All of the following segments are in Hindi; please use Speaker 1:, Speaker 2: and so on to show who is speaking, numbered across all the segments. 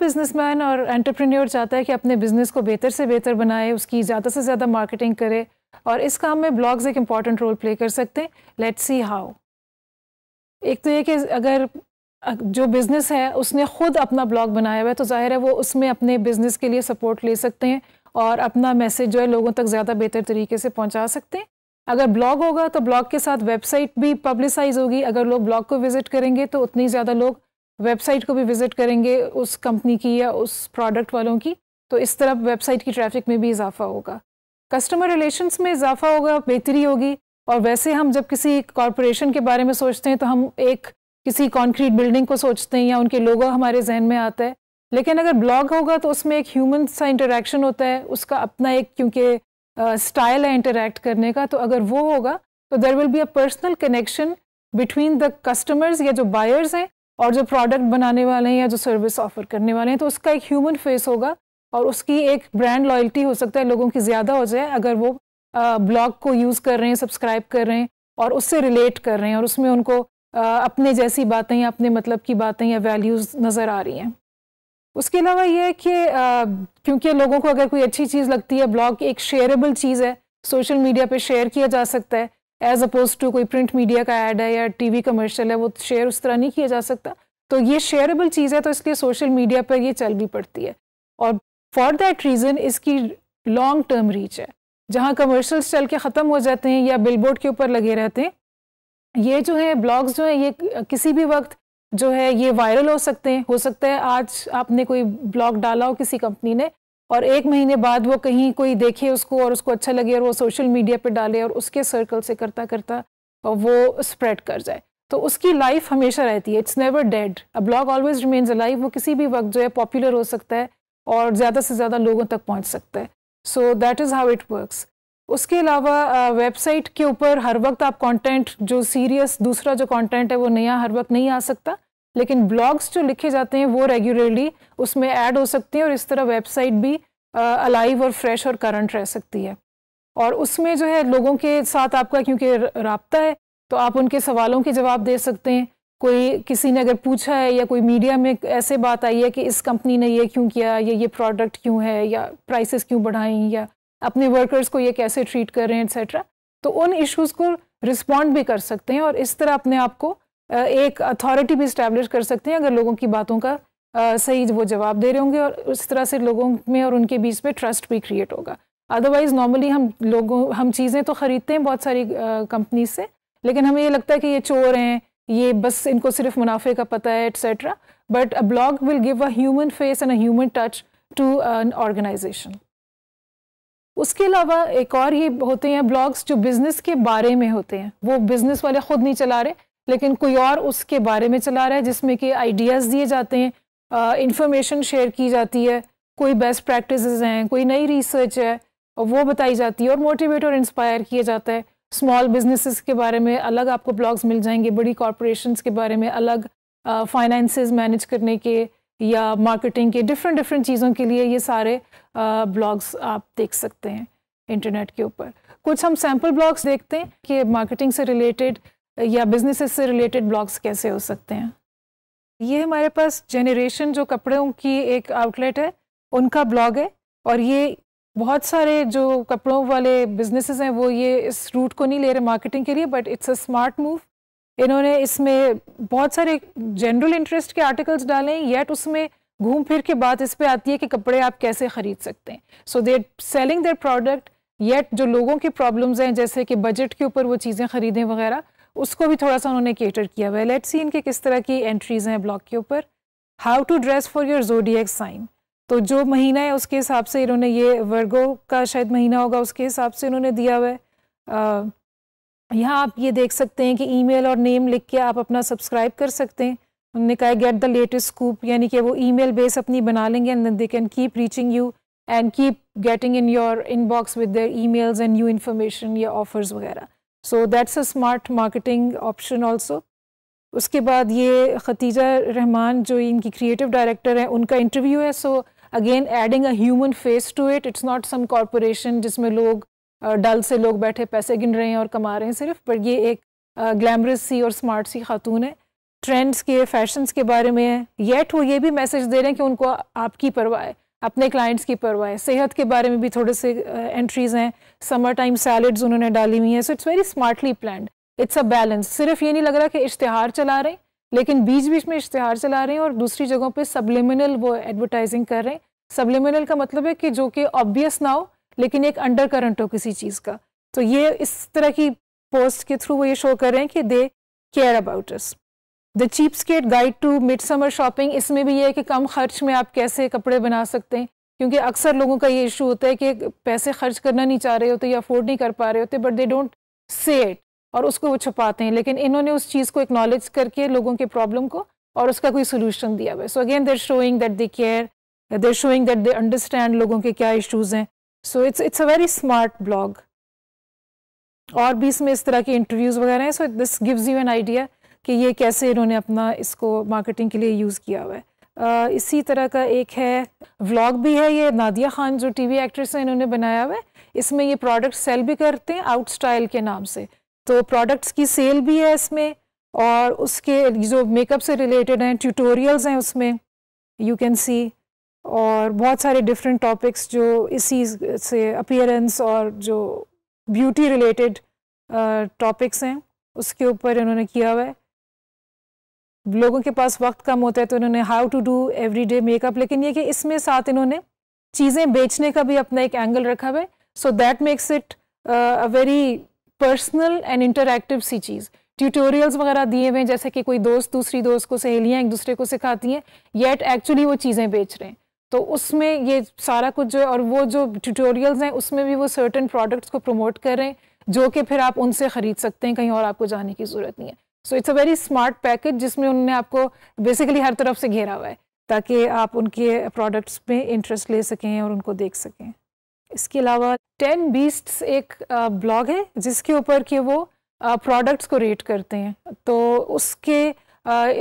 Speaker 1: बिजनेसमैन और एंटरप्रेन्योर चाहता है कि अपने बिजनेस को बेहतर से बेहतर बनाए उसकी ज़्यादा से ज़्यादा मार्केटिंग करे और इस काम में ब्लॉग्स एक इम्पॉर्टेंट रोल प्ले कर सकते हैं लेट्स सी हाउ एक तो ये कि अगर जो बिज़नेस है उसने ख़ुद अपना ब्लॉग बनाया हुआ है तो ज़ाहिर है वो उसमें अपने बिज़नेस के लिए सपोर्ट ले सकते हैं और अपना मैसेज जो है लोगों तक ज़्यादा बेहतर तरीके से पहुंचा सकते हैं अगर ब्लॉग होगा तो ब्लॉग के साथ वेबसाइट भी पब्लिसाइज होगी अगर लोग ब्लॉग को विज़िट करेंगे तो उतनी ज़्यादा लोग वेबसाइट को भी विज़िट करेंगे उस कंपनी की या उस प्रोडक्ट वालों की तो इस तरह वेबसाइट की ट्रैफिक में भी इजाफा होगा कस्टमर रिलेशंस में इजाफा होगा बेहतरी होगी और वैसे हम जब किसी कॉरपोरेशन के बारे में सोचते हैं तो हम एक किसी कॉन्क्रीट बिल्डिंग को सोचते हैं या उनके लोगो हमारे जहन में आता है लेकिन अगर ब्लॉग होगा तो उसमें एक ह्यूमन सा इंटरेक्शन होता है उसका अपना एक क्योंकि स्टाइल है इंटरेक्ट करने का तो अगर वो होगा तो there will be a personal connection between the customers या जो बायर्स हैं और जो प्रोडक्ट बनाने वाले हैं या जो सर्विस ऑफर करने वाले हैं तो उसका एक ह्यूमन फेस होगा और उसकी एक ब्रांड लॉयल्टी हो सकता है लोगों की ज़्यादा हो जाए अगर वो ब्लॉग को यूज़ कर रहे हैं सब्सक्राइब कर रहे हैं और उससे रिलेट कर रहे हैं और उसमें उनको अपने जैसी बातें या अपने मतलब की बातें या वैल्यूज़ नज़र आ रही हैं उसके अलावा ये है कि क्योंकि लोगों को अगर कोई अच्छी चीज़ लगती है ब्लॉग एक शेयरेबल चीज़ है सोशल मीडिया पर शेयर किया जा सकता है एज अपोज टू कोई प्रिंट मीडिया का ऐड है या टीवी कमर्शियल है वो शेयर उस तरह नहीं किया जा सकता तो ये शेयरेबल चीज़ है तो इसलिए सोशल मीडिया पर ये चल भी पड़ती है और फॉर दैट रीज़न इसकी लॉन्ग टर्म रीच है जहाँ कमर्शल्स चल के ख़त्म हो जाते हैं या बिलबोर्ड के ऊपर लगे रहते हैं ये जो है ब्लॉग्स जो है ये किसी भी वक्त जो है ये वायरल हो सकते हैं हो सकता है आज आपने कोई ब्लॉग डाला हो किसी कंपनी ने और एक महीने बाद वो कहीं कोई देखे उसको और उसको अच्छा लगे और वो सोशल मीडिया पे डाले और उसके सर्कल से करता करता वो स्प्रेड कर जाए तो उसकी लाइफ हमेशा रहती है it's never dead a blog always remains alive वो किसी भी वक्त जो है पॉपुलर हो सकता है और ज़्यादा से ज़्यादा लोगों तक पहुँच सकता है so that is how it works उसके अलावा वेबसाइट के ऊपर हर वक्त आप कंटेंट जो सीरियस दूसरा जो कंटेंट है वो नया हर वक्त नहीं आ सकता लेकिन ब्लॉग्स जो लिखे जाते हैं वो रेगुलरली उसमें ऐड हो सकती हैं और इस तरह वेबसाइट भी अलाइव और फ्रेश और करंट रह सकती है और उसमें जो है लोगों के साथ आपका क्योंकि रबता है तो आप उनके सवालों के जवाब दे सकते हैं कोई किसी ने अगर पूछा है या कोई मीडिया में ऐसे बात आई है कि इस कंपनी ने ये क्यों किया या ये प्रोडक्ट क्यों है या प्राइसेस क्यों बढ़ाई या अपने वर्कर्स को ये कैसे ट्रीट कर रहे हैं एट्सेट्रा तो उन इश्यूज़ को रिस्पॉन्ड भी कर सकते हैं और इस तरह अपने आप को एक अथॉरिटी भी इस्टेब्लिश कर सकते हैं अगर लोगों की बातों का सही वो जवाब दे रहे होंगे और उस तरह से लोगों में और उनके बीच में ट्रस्ट भी क्रिएट होगा अदरवाइज़ नॉर्मली हम लोगों हम चीज़ें तो ख़रीदते हैं बहुत सारी कंपनी से लेकिन हमें ये लगता है कि ये चोर हैं ये बस इनको सिर्फ मुनाफे का पता है etcetera but a blog will give a human face and a human touch to an organisation उसके अलावा एक और ये होते हैं ब्लॉग्स जो बिज़नेस के बारे में होते हैं वो बिज़नेस वाले ख़ुद नहीं चला रहे लेकिन कोई और उसके बारे में चला रहा है जिसमें कि आइडियाज़ दिए जाते हैं इंफॉर्मेशन शेयर की जाती है कोई बेस्ट प्रैक्टिस हैं कोई नई रिसर्च है वो बताई जाती है और मोटिवेट और इंस्पायर किया जाता है स्मॉल बिजनेसेस के बारे में अलग आपको ब्लॉग्स मिल जाएंगे बड़ी कॉरपोरेशंस के बारे में अलग फाइनेंसेस मैनेज करने के या मार्केटिंग के डिफरेंट डिफरेंट चीज़ों के लिए ये सारे ब्लॉग्स आप देख सकते हैं इंटरनेट के ऊपर कुछ हम सैम्पल ब्लॉग्स देखते हैं कि मार्केटिंग से रिलेटेड या बिजनेस से रिलेटेड ब्लॉग्स कैसे हो सकते हैं ये हमारे पास जेनरेशन जो कपड़ों की एक आउटलेट है उनका ब्लॉग है और ये बहुत सारे जो कपड़ों वाले बिजनेसेस हैं वो ये इस रूट को नहीं ले रहे मार्केटिंग के लिए but it's a smart move इन्होंने इसमें बहुत सारे जनरल इंटरेस्ट के आर्टिकल्स डाले हैं येट उसमें घूम फिर के बात इस पर आती है कि कपड़े आप कैसे ख़रीद सकते हैं so they're selling their product yet जो लोगों की प्रॉब्लम्स हैं जैसे कि बजट के ऊपर वो चीज़ें ख़रीदें वगैरह उसको भी थोड़ा सा उन्होंने केटर किया हुआ है लेट्स सी इनके किस तरह की एंट्रीज हैं ब्लॉग के ऊपर how to dress for your zodiac sign तो जो महीना है उसके हिसाब से इन्होंने ये वर्गो का शायद महीना होगा उसके हिसाब से इन्होंने दिया हुआ है यहाँ आप ये देख सकते हैं कि ईमेल और नेम लिख के आप अपना सब्सक्राइब कर सकते हैं उन्होंने कहा गेट द लेटेस्ट स्कूप यानी कि वो ईमेल बेस अपनी बना लेंगे and they can keep reaching you and keep getting in your inbox with e emails and new information या ऑफर्स वगैरह so that's a smart marketing option also उसके बाद ये खतीजा रहमान जो इनकी क्रिएटिव डायरेक्टर हैं उनका इंटरव्यू है so again adding a human face to it it's not some corporation जिसमें लोग डल से लोग बैठे पैसे गिन रहे हैं और कमा रहे हैं सिर्फ पर ये एक ग्लैमरस सी और स्मार्ट सी खातून है ट्रेंड्स के फैशंस के बारे में है येट वो ये भी मैसेज दे रहे हैं कि उनको आपकी परवाह है अपने क्लाइंट्स की परवाह है सेहत के बारे में भी थोड़े से एंट्रीज हैं समर टाइम सैलड्स उन्होंने डाली हुई हैं so it's very smartly plan it's a balance सिर्फ ये नहीं लग रहा कि इश्तहार चला रहे हैं लेकिन बीच बीच में इश्तहार चला रहे हैं और दूसरी जगहों पर सबलिमिनल वो एडवर्टाइजिंग कर रहे हैं सबलिमिनल का मतलब है कि जो कि ऑब्वियस ना हो लेकिन एक अंडर करंट हो किसी चीज़ का तो ये इस तरह की पोस्ट के थ्रू वो ये शो कर रहे हैं कि they care about us the cheapskate guide to mid summer shopping इसमें भी ये है कि कम खर्च में आप कैसे कपड़े बना सकते हैं क्योंकि अक्सर लोगों का ये इशू होता है कि पैसे खर्च करना नहीं चाह रहे होते या अफोर्ड नहीं कर पा रहे होते but they don't say it और उसको वो छुपाते हैं लेकिन इन्होंने उस चीज़ को एक्नॉलेज करके लोगों के प्रॉब्लम को और उसका कोई सोल्यूशन दिया हुआ है so again they're showing that they care they're showing that they understand लोगों के क्या इशूज़ हैं so it's it's a very smart blog और भी इसमें इस तरह के इंटरव्यूज़ वगैरह हैं so this gives you an idea कि ये कैसे इन्होंने अपना इसको मार्केटिंग के लिए यूज़ किया हुआ है Uh, इसी तरह का एक है व्लॉग भी है ये नादिया खान जो टीवी एक्ट्रेस हैं इन्होंने बनाया हुआ है इसमें ये प्रोडक्ट सेल भी करते हैं आउट स्टाइल के नाम से तो प्रोडक्ट्स की सेल भी है इसमें और उसके जो मेकअप से रिलेटेड हैं ट्यूटोरियल्स हैं उसमें यू कैन सी और बहुत सारे डिफरेंट टॉपिक्स जो इसी से अपियरेंस और जो ब्यूटी रिलेटेड टॉपिक्स हैं उसके ऊपर इन्होंने किया हुआ है लोगों के पास वक्त कम होता है तो इन्होंने how to do every day makeup लेकिन ये कि इसमें साथ इन्होंने चीज़ें बेचने का भी अपना एक एंगल रखा हुआ है so that makes it a very personal and interactive सी चीज़ ट्यूटोरियल्स वगैरह दिए हुए हैं जैसे कि कोई दोस्त दूसरी दोस्त को सहेलियाँ एक दूसरे को सिखाती हैं येट एक्चुअली वो चीज़ें बेच रहे हैं तो उसमें ये सारा कुछ जो है और वो जो ट्यूटोरियल्स हैं उसमें भी वो सर्टन प्रोडक्ट्स को प्रमोट कर रहे हैं जो कि फिर आप उनसे ख़रीद सकते हैं कहीं और आपको जाने की ज़रूरत नहीं है so it's a very smart package जिसमें उन्होंने आपको बेसिकली हर तरफ से घेरा हुआ है ताकि आप उनके प्रोडक्ट्स में इंटरेस्ट ले सकें और उनको देख सकें इसके अलावा टेन बीस्ट्स एक ब्लॉग है जिसके ऊपर कि वो प्रोडक्ट्स को रेट करते हैं तो उसके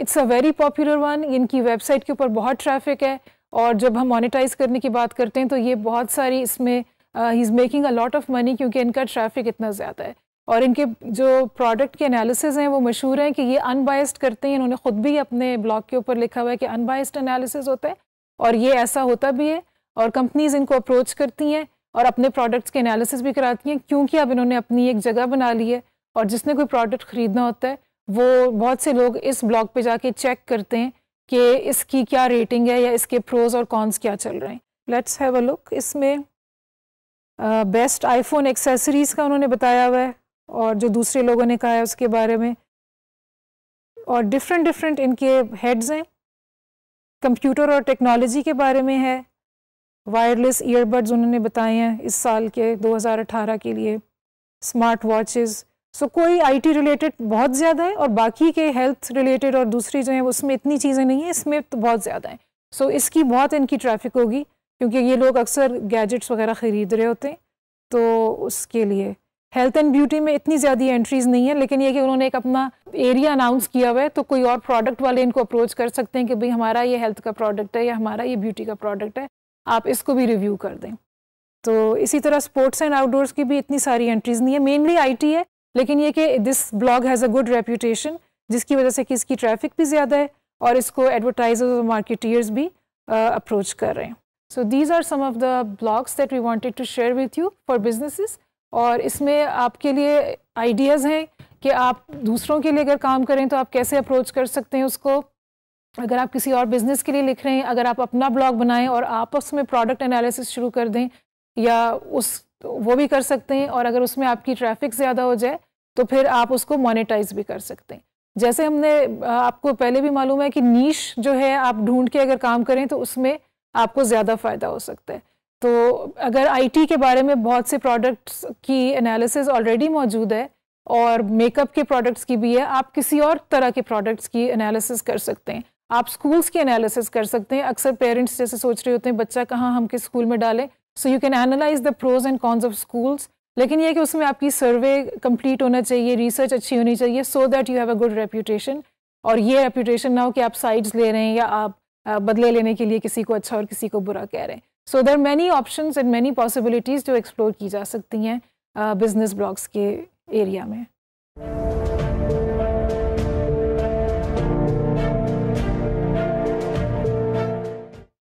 Speaker 1: it's a very popular one इनकी वेबसाइट के ऊपर बहुत ट्रैफिक है और जब हम मोनेटाइज करने की बात करते हैं तो ये बहुत सारी इसमें ही is making a lot of money क्योंकि इनका ट्रैफिक इतना ज़्यादा है और इनके जो प्रोडक्ट के एनालिसिस हैं वो मशहूर हैं कि ये अनबायस्ड करते हैं इन्होंने ख़ुद भी अपने ब्लॉग के ऊपर लिखा हुआ है कि अनबायस्ड एनालिसिस होता है और ये ऐसा होता भी है और कंपनीज इनको अप्रोच करती हैं और अपने प्रोडक्ट्स के एनालिसिस भी कराती हैं क्योंकि अब इन्होंने अपनी एक जगह बना ली है और जिसने कोई प्रोडक्ट ख़रीदना होता है वो बहुत से लोग इस ब्लॉग पर जाके चेक करते हैं कि इसकी क्या रेटिंग है या इसके प्रोज और कॉन्स क्या चल रहे हैं लेट्स हैव अ लुक इसमें बेस्ट आईफोन एक्सेसरीज़ का उन्होंने बताया हुआ है और जो दूसरे लोगों ने कहा है उसके बारे में और डिफरेंट डिफरेंट इनके हेड्स हैं कंप्यूटर और टेक्नोलॉजी के बारे में है वायरलेस ईयरबड्स उन्होंने बताए हैं इस साल के 2018 के लिए स्मार्ट वॉचेस सो कोई आईटी रिलेटेड बहुत ज़्यादा है और बाकी के हेल्थ रिलेटेड और दूसरी जो है उसमें इतनी चीज़ें नहीं है इसमें तो बहुत ज़्यादा है सो so, इसकी बहुत इनकी ट्रैफिक होगी क्योंकि ये लोग अक्सर गैजेट्स वगैरह ख़रीद रहे होते हैं तो उसके लिए हेल्थ एंड ब्यूटी में इतनी ज़्यादा एंट्रीज नहीं है लेकिन ये कि उन्होंने एक अपना एरिया अनाउंस किया हुआ है तो कोई और प्रोडक्ट वाले इनको अप्रोच कर सकते हैं कि भाई हमारा ये हेल्थ का प्रोडक्ट है या हमारा ये ब्यूटी का प्रोडक्ट है आप इसको भी रिव्यू कर दें तो इसी तरह स्पोर्ट्स एंड आउटडोर्स की भी इतनी सारी एंट्रीज़ नहीं है मेनली आई है लेकिन ये कि this blog has a good reputation जिसकी वजह से कि इसकी ट्रैफिक भी ज़्यादा है और इसको एडवर्टाइजर्स और मार्केटियर्स भी अप्रोच uh, कर रहे हैं so these are some of the blogs that we wanted to share with you for businesses और इसमें आपके लिए आइडियाज़ हैं कि आप दूसरों के लिए अगर काम करें तो आप कैसे अप्रोच कर सकते हैं उसको अगर आप किसी और बिज़नेस के लिए लिख रहे हैं अगर आप अपना ब्लॉग बनाएं और आप उसमें प्रोडक्ट एनालिसिस शुरू कर दें या उस वो भी कर सकते हैं और अगर उसमें आपकी ट्रैफिक ज़्यादा हो जाए तो फिर आप उसको मोनिटाइज भी कर सकते हैं जैसे हमने आपको पहले भी मालूम है कि नीच जो है आप ढूंढ के अगर काम करें तो उसमें आपको ज़्यादा फ़ायदा हो सकता है तो अगर आईटी के बारे में बहुत से प्रोडक्ट्स की एनालिसिस ऑलरेडी मौजूद है और मेकअप के प्रोडक्ट्स की भी है आप किसी और तरह के प्रोडक्ट्स की एनालिसिस कर सकते हैं आप स्कूल्स की एनालिसिस कर सकते हैं अक्सर पेरेंट्स जैसे सोच रहे होते हैं बच्चा कहाँ हम किस स्कूल में डालें so you can analyse the pros and cons of schools लेकिन यह कि उसमें आपकी सर्वे कंप्लीट होना चाहिए रिसर्च अच्छी होनी चाहिए so that you have a good reputation और ये रेपूटेशन ना हो कि आप साइड्स ले रहे हैं या आप बदले लेने के लिए किसी को अच्छा और किसी को बुरा कह रहे हैं so there many option and many possibilities जो एक्सप्लोर की जा सकती हैं बिज़नेस uh, ब्लॉग्स के एरिया में